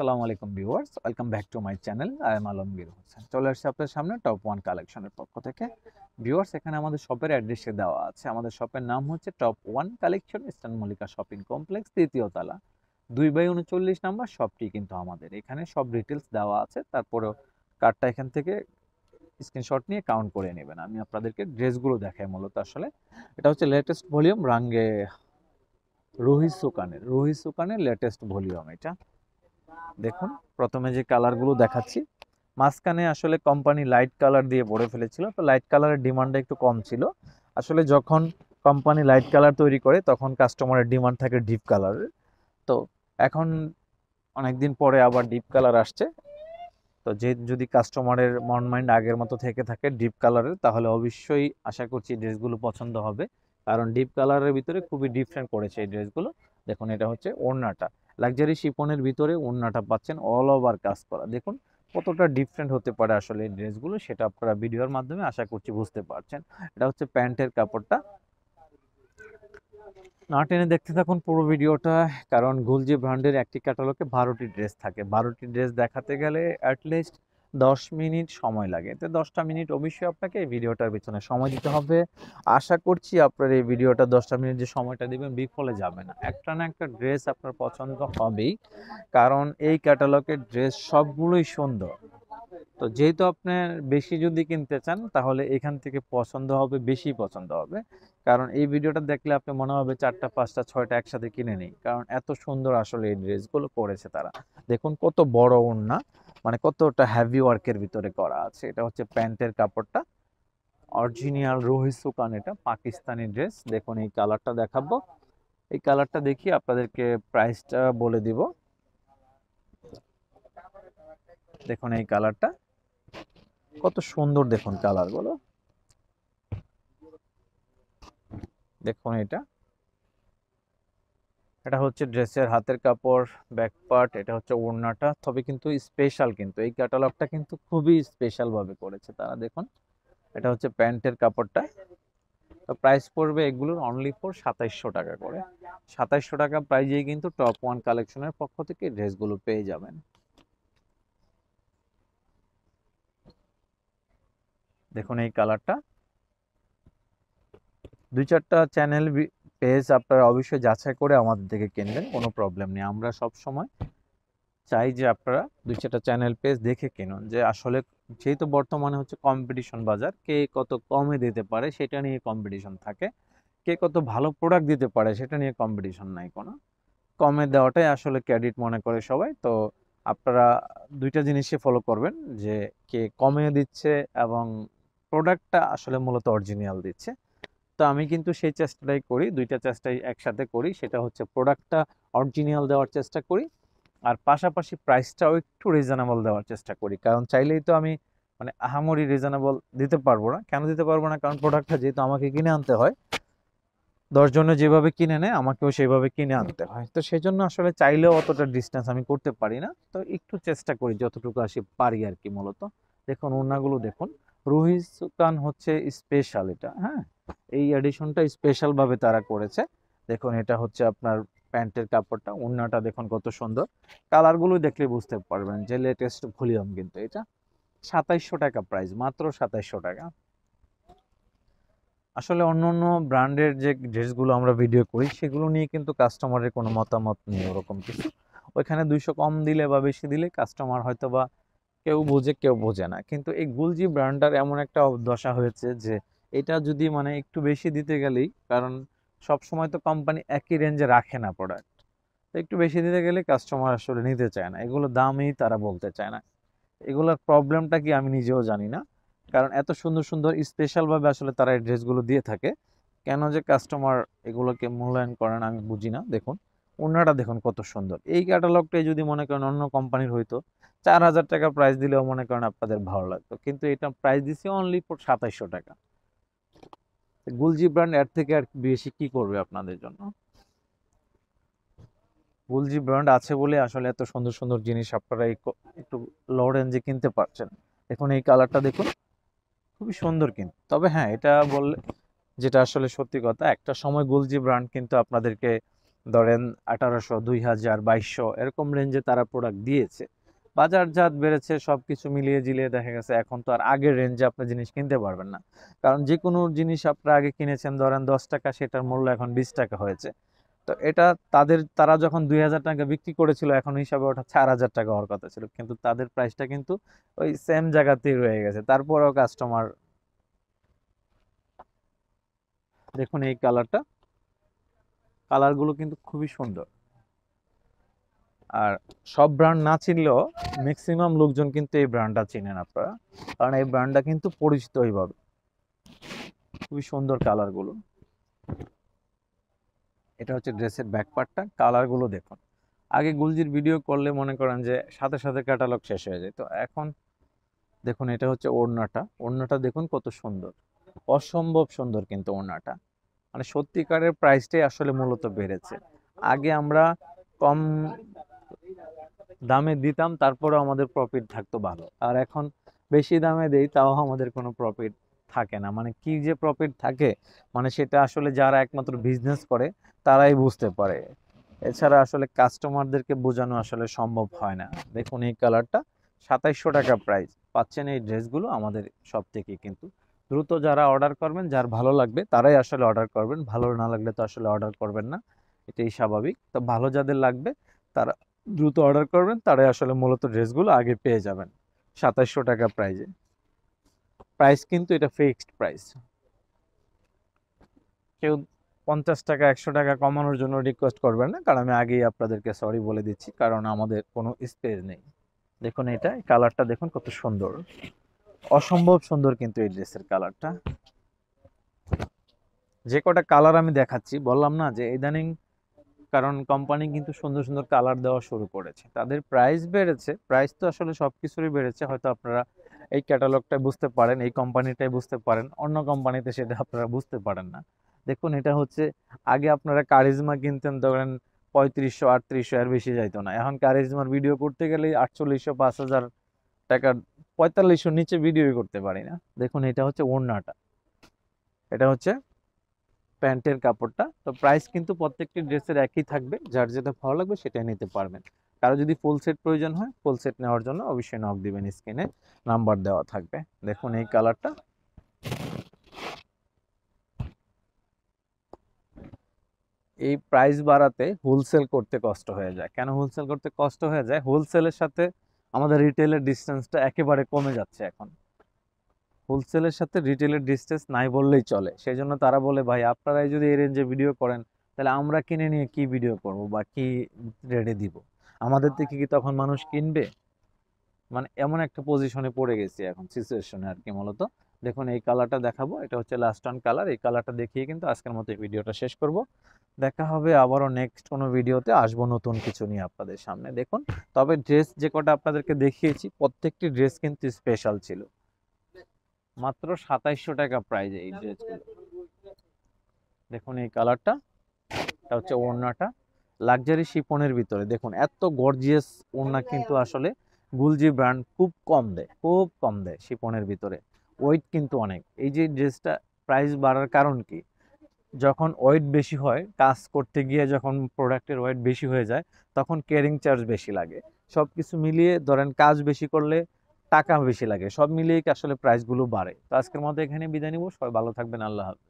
আসসালামু আলাইকুম viewers welcome back to my channel I am Alamgir Hossain চলে আসছি আপনার সামনে টপ ওয়ান কালেকশনের পক্ষ থেকে ভিউয়ার্স এখানে আমাদের শপের অ্যাড্রেসে দেওয়া আছে আমাদের শপের নাম হচ্ছে top one collection eastern Mallika shopping complex তৃতীয় দুই বাই উনচল্লিশ নাম্বার শপটি কিন্তু আমাদের এখানে সব ডিটেলস দেওয়া আছে তারপরেও কার্ডটা এখান থেকে স্ক্রিনশট নিয়ে কাউন্ট করে নেবেন আমি আপনাদেরকে ড্রেসগুলো দেখাই মূলত আসলে এটা হচ্ছে লেটেস্ট ভলিউম রাঙ্গে রোহিত সুকানের রোহিত সুকানের লেটেস্ট ভলিউম এটা দেখুন প্রথমে যে কালারগুলো দেখাচ্ছি মাঝখানে আসলে কোম্পানি লাইট কালার দিয়ে ভরে ফেলেছিল তো লাইট কালারের ডিমান্ডটা একটু কম ছিল আসলে যখন কোম্পানি লাইট কালার তৈরি করে তখন কাস্টমারের ডিমান্ড থাকে ডিপ কালারের তো এখন অনেক দিন পরে আবার ডিপ কালার আসছে তো যে যদি কাস্টমারের মন মাইন্ড আগের মতো থেকে থাকে ডিপ কালারের তাহলে অবশ্যই আশা করছি ড্রেসগুলো পছন্দ হবে কারণ ডিপ কালারের ভিতরে খুবই ডিফারেন্ট করেছে এই ড্রেসগুলো দেখুন এটা হচ্ছে ওড়নাটা লাক্সারি শিপনের ভিতরে ওড়নাটা পাচ্ছেন অল ওভার কাজ করা দেখুন কতটা ডিফারেন্ট হতে পারে আসলে এই ড্রেসগুলো সেটা আপনারা ভিডিওর মাধ্যমে আশা করছি বুঝতে পারছেন এটা হচ্ছে প্যান্টের কাপড়টা না টেনে দেখতে থাকুন পুরো ভিডিওটা কারণ গুলজি ব্র্যান্ডের একটি ক্যাটালগে বারোটি ড্রেস থাকে বারোটি ড্রেস দেখাতে গেলে অ্যাটলিস্ট দশ মিনিট সময় লাগে তো দশটা মিনিট অবশ্যই আপনাকে এই ভিডিওটার পিছনে সময় দিতে হবে আশা করছি আপনার এই ভিডিওটা দশটা মিনিট যে সময়টা দেবেন বিফলে যাবে না একটা না একটা ড্রেস আপনার পছন্দ হবেই কারণ এই ক্যাটালগের ড্রেস সবগুলোই সুন্দর তো যেহেতু আপনার বেশি যদি কিনতে চান তাহলে এখান থেকে পছন্দ হবে বেশি পছন্দ হবে কারণ এই ভিডিওটা দেখলে আপনি মনে হবে চারটা পাঁচটা ছয়টা একসাথে কিনে নিই কারণ এত সুন্দর আসলে এই ড্রেসগুলো করেছে তারা দেখুন কত বড় ওড়না মানে কতটা হ্যাভি ওয়ার্কের ভিতরে করা আছে এটা হচ্ছে প্যান্টের কাপড়টা অরিজিনাল রোহিত সুকান এটা পাকিস্তানি ড্রেস দেখুন এই কালারটা দেখাবো এই কালারটা দেখি আপনাদেরকে প্রাইসটা বলে দিব দেখুন এই কালারটা কত সুন্দর দেখুন কালারগুলো দেখুন এটা এটা হচ্ছে ড্রেসের হাতের কাপড় ব্যাক পার্ট এটা হচ্ছে ওড়নাটা তবে কিন্তু স্পেশাল কিন্তু এই ক্যাটালগটা কিন্তু খুবই স্পেশালভাবে করেছে তারা দেখুন এটা হচ্ছে প্যান্টের কাপড়টা তো প্রাইস পড়বে এগুলোর অনলি ফোর সাতাইশশো টাকা করে সাতাইশশো টাকা প্রাইজেই কিন্তু টপ ওয়ান কালেকশনের পক্ষ থেকে ড্রেসগুলো পেয়ে যাবেন দেখুন এই কালারটা দুই চারটা চ্যানেল পেজ আপনারা অবশ্যই যাচাই করে আমাদের থেকে কিনবেন কোনো প্রবলেম নেই আমরা সব সময় চাই যে আপনারা দুই চারটা চ্যানেল পেজ দেখে কিনুন যে আসলে যেহেতু বর্তমানে হচ্ছে কম্পিটিশন বাজার কে কত কমে দিতে পারে সেটা নিয়ে কম্পিটিশন থাকে কে কত ভালো প্রোডাক্ট দিতে পারে সেটা নিয়ে কম্পিটিশন নাই কোনো কমে দেওয়াটাই আসলে ক্রেডিট মনে করে সবাই তো আপনারা দুইটা জিনিসই ফলো করবেন যে কে কমে দিচ্ছে এবং প্রোডাক্টটা আসলে মূলত অরিজিনাল দিচ্ছে তো আমি কিন্তু সেই চেষ্টাটাই করি দুইটা চেষ্টাই একসাথে করি সেটা হচ্ছে প্রোডাক্টটা অরিজিনাল দেওয়ার চেষ্টা করি আর পাশাপাশি প্রাইসটাও একটু রিজনেবল দেওয়ার চেষ্টা করি কারণ চাইলেই তো আমি মানে আহামরি রিজনেবল দিতে পারবো না কেন দিতে পারবো না কারণ প্রোডাক্টটা যেহেতু আমাকে কিনে আনতে হয় দশজনে যেভাবে কিনে নেয় আমাকেও সেইভাবে কিনে আনতে হয় তো সেই জন্য আসলে চাইলেও অতটা ডিস্টেন্স আমি করতে পারি না তো একটু চেষ্টা করি যতটুকু আসি পারি আর কি মূলত দেখুন ওনাগুলো দেখুন রুহি সুকান হচ্ছে স্পেশাল এটা হ্যাঁ এই এডিশনটা স্পেশালভাবে তারা করেছে দেখুন এটা হচ্ছে আপনার প্যান্টের কাপড়টা ওড়নাটা দেখুন কত সুন্দর কালারগুলো দেখলে বুঝতে পারবেন যে লেটেস্ট ভলিউম কিন্তু এটা সাতাইশশো টাকা প্রাইস মাত্র সাতাইশশো টাকা আসলে অন্য অন্য ব্র্যান্ডের যে ড্রেসগুলো আমরা ভিডিও করি সেগুলো নিয়ে কিন্তু কাস্টমারের কোনো মতামত নেই ওরকম কিছু ওইখানে দুইশো কম দিলে বা বেশি দিলে কাস্টমার হয়তো বা কেউ বোঝে কেউ বোঝে না কিন্তু এই গুলজি ব্র্যান্ডটার এমন একটা দশা হয়েছে যে এটা যদি মানে একটু বেশি দিতে গেলেই কারণ সব সময় তো কোম্পানি একই রেঞ্জে রাখে না প্রোডাক্ট একটু বেশি দিতে গেলে কাস্টমার আসলে নিতে চায় না এগুলো দামই তারা বলতে চায় না এগুলোর প্রবলেমটা কি আমি নিজেও জানি না কারণ এত সুন্দর সুন্দর স্পেশালভাবে আসলে তারা এই ড্রেসগুলো দিয়ে থাকে কেন যে কাস্টমার এগুলোকে মূল্যায়ন করে না আমি বুঝি না দেখুন অন্যটা দেখুন কত সুন্দর এই ক্যাটালগটাই যদি মনে করেন অন্য কোম্পানির হইতো চার হাজার টাকা প্রাইস দিলেও মনে করেন আপনাদের ভালো লাগতো কিন্তু এটা প্রাইস দিছে অনলি সাতাইশশো টাকা গুলজি ব্র্যান্ড এর থেকে আর বেশি কি করবে আপনাদের জন্য গুলজি ব্র্যান্ড আছে বলে আসলে এত সুন্দর সুন্দর জিনিস আপনারা একটু লো রেঞ্জে কিনতে পারছেন এখন এই কালারটা দেখুন খুবই সুন্দর কিন্তু তবে হ্যাঁ এটা বললে যেটা আসলে সত্যি কথা একটা সময় গুলজি ব্র্যান্ড কিন্তু আপনাদেরকে ধরেন আঠারোশো দুই হাজার বাইশশো এরকম রেঞ্জে তারা প্রোডাক্ট দিয়েছে বাজারজাত বেড়েছে সব কিছু মিলিয়ে জিলিয়ে দেখা গেছে এখন তো আর আগের রেঞ্জে আপনি জিনিস কিনতে পারবেন না কারণ যে কোনো জিনিস আপনারা আগে কিনেছেন ধরেন দশ টাকা সেটার মূল্য এখন বিশ টাকা হয়েছে তো এটা তাদের তারা যখন দুই হাজার টাকা বিক্রি করেছিল এখন হিসাবে ওটা চার হাজার টাকা হওয়ার কথা ছিল কিন্তু তাদের প্রাইসটা কিন্তু ওই সেম জায়গাতেই রয়ে গেছে তারপরেও কাস্টমার দেখুন এই কালারটা কালারগুলো কিন্তু খুবই সুন্দর আর সব ব্র্যান্ড না চিনলেও ম্যাক্সিমাম লোকজন কিন্তু এই ব্র্যান্ডটা চিনেন আপনারা কারণ এই ব্র্যান্ডটা কিন্তু পরিচিত এইভাবে খুবই সুন্দর কালারগুলো এটা হচ্ছে ড্রেসের ব্যাক পার্টটা কালারগুলো দেখুন আগে গুলজির ভিডিও করলে মনে করেন যে সাথে সাথে ক্যাটালগ শেষ হয়ে যায় তো এখন দেখুন এটা হচ্ছে ওড়নাটা ওড়নাটা দেখুন কত সুন্দর অসম্ভব সুন্দর কিন্তু ওড়নাটা মানে সত্যিকারের প্রাইসটাই আসলে মূলত বেড়েছে আগে আমরা কম দামে দিতাম তারপরে আমাদের প্রফিট থাকতো ভালো আর এখন বেশি দামে দেই তাও আমাদের কোনো প্রফিট থাকে না মানে কি যে প্রফিট থাকে মানে সেটা আসলে যারা একমাত্র বিজনেস করে তারাই বুঝতে পারে এছাড়া আসলে কাস্টমারদেরকে বোঝানো আসলে সম্ভব হয় না দেখুন এই কালারটা সাতাইশশো টাকা প্রাইস পাচ্ছেন এই ড্রেসগুলো আমাদের সব থেকে কিন্তু দ্রুত যারা অর্ডার করবেন যার ভালো লাগবে তারাই আসলে অর্ডার করবেন ভালো না লাগলে তো আসলে অর্ডার করবেন না এটাই স্বাভাবিক তো ভালো যাদের লাগবে তারা দ্রুত অর্ডার করবেন তারাই আসলে মূলত ড্রেসগুলো আগে পেয়ে যাবেন সাতাশশো টাকা প্রাইজে প্রাইস কিন্তু এটা ফিক্সড প্রাইস কেউ পঞ্চাশ টাকা একশো টাকা কমানোর জন্য রিকোয়েস্ট করবেন না কারণ আমি আগেই আপনাদেরকে সরি বলে দিচ্ছি কারণ আমাদের কোনো স্পেস নেই দেখুন এটা কালারটা দেখুন কত সুন্দর অসম্ভব সুন্দর কিন্তু এই ড্রেসের কালারটা যে কটা কালার আমি দেখাচ্ছি বললাম না যে ইদানিং কারণ কোম্পানি কিন্তু সুন্দর সুন্দর কালার দেওয়া শুরু করেছে তাদের প্রাইস বেড়েছে প্রাইস তো আসলে সব কিছুরই বেড়েছে হয়তো আপনারা এই ক্যাটালগটাই বুঝতে পারেন এই কোম্পানিটাই বুঝতে পারেন অন্য কোম্পানিতে সেটা আপনারা বুঝতে পারেন না দেখুন এটা হচ্ছে আগে আপনারা কারিজমা কিনতেন ধরেন পঁয়ত্রিশশো আটত্রিশশো এর বেশি যাইতো না এখন কারিজমার ভিডিও করতে গেলে আটচল্লিশশো পাঁচ হাজার টাকার পঁয়তাল্লিশশো নিচে ভিডিও করতে পারি না দেখুন এটা হচ্ছে ওড়নাটা এটা হচ্ছে প্যান্টের কাপড়টা তো প্রাইস কিন্তু প্রত্যেকটি ড্রেসের একই থাকবে যার যেটা ভালো লাগবে সেটাই নিতে পারবেন কারো যদি ফুল সেট প্রয়োজন হয় ফুল সেট নেওয়ার জন্য অবশ্যই নক দিবেন স্ক্রিনে নাম্বার দেওয়া থাকবে দেখুন এই কালারটা এই প্রাইস বাড়াতে হোলসেল করতে কষ্ট হয়ে যায় কেন হোলসেল করতে কষ্ট হয়ে যায় হোলসেলের সাথে আমাদের রিটেলের ডিস্টেন্সটা একেবারে কমে যাচ্ছে এখন হোলসেলের সাথে রিটেলের ডিস্টেন্স নাই বললেই চলে সেই জন্য তারা বলে ভাই আপনারাই যদি এই রেঞ্জে ভিডিও করেন তাহলে আমরা কিনে নিয়ে কি ভিডিও করব বা কি রেডে দিব আমাদের থেকে কি তখন মানুষ কিনবে মানে এমন একটা পজিশনে পড়ে গেছি এখন সিচুয়েশনে আর কি মূলত দেখুন এই কালারটা দেখাবো এটা হচ্ছে লাস্ট অন কালার এই কালারটা দেখিয়ে কিন্তু আজকের মতো এই ভিডিওটা শেষ করব দেখা হবে আবারও নেক্সট কোনো ভিডিওতে আসবো নতুন কিছু নিয়ে আপনাদের সামনে দেখুন তবে ড্রেস যে কটা আপনাদেরকে দেখিয়েছি প্রত্যেকটি ড্রেস কিন্তু স্পেশাল ছিল মাত্র সাতাইশশো টাকা প্রাইজ এই ড্রেসগুলো দেখুন এই কালারটা এটা হচ্ছে ওড়নাটা লাক্সারি শিপনের ভিতরে দেখুন এত গর্জিয়াস ওড়না কিন্তু আসলে গুলজি ব্র্যান্ড খুব কম দেয় খুব কম দেয় শিপনের ভিতরে ওয়েট কিন্তু অনেক এই যে ড্রেসটা প্রাইস বাড়ার কারণ কি যখন ওয়েট বেশি হয় কাজ করতে গিয়ে যখন প্রোডাক্টের ওয়েট বেশি হয়ে যায় তখন কেয়ারিং চার্জ বেশি লাগে সব কিছু মিলিয়ে ধরেন কাজ বেশি করলে টাকা বেশি লাগে সব মিলিয়ে আসলে প্রাইসগুলো বাড়ে তো আজকের মতো এখানে বিদায় নিব সবাই ভালো থাকবেন আল্লাহ হাফিজ